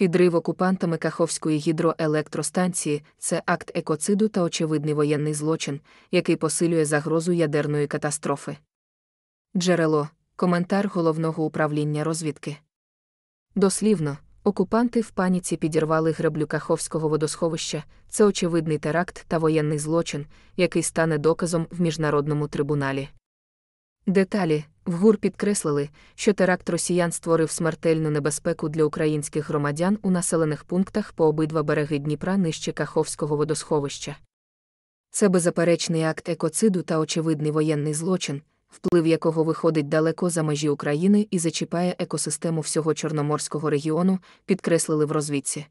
Підрив окупантами Каховської гідроелектростанції це акт екоциду та очевидний воєнний злочин, який посилює загрозу ядерної катастрофи. Джерело коментар головного управління розвідки. Дослівно, окупанти в паніці підірвали греблю Каховського водосховища, це очевидний теракт та воєнний злочин, який стане доказом в міжнародному трибуналі. Деталі в ГУР підкреслили, що теракт росіян створив смертельну небезпеку для українських громадян у населених пунктах по обидва береги Дніпра нижче Каховського водосховища. Це беззаперечний акт екоциду та очевидний воєнний злочин, вплив якого виходить далеко за межі України і зачіпає екосистему всього Чорноморського регіону, підкреслили в розвідці.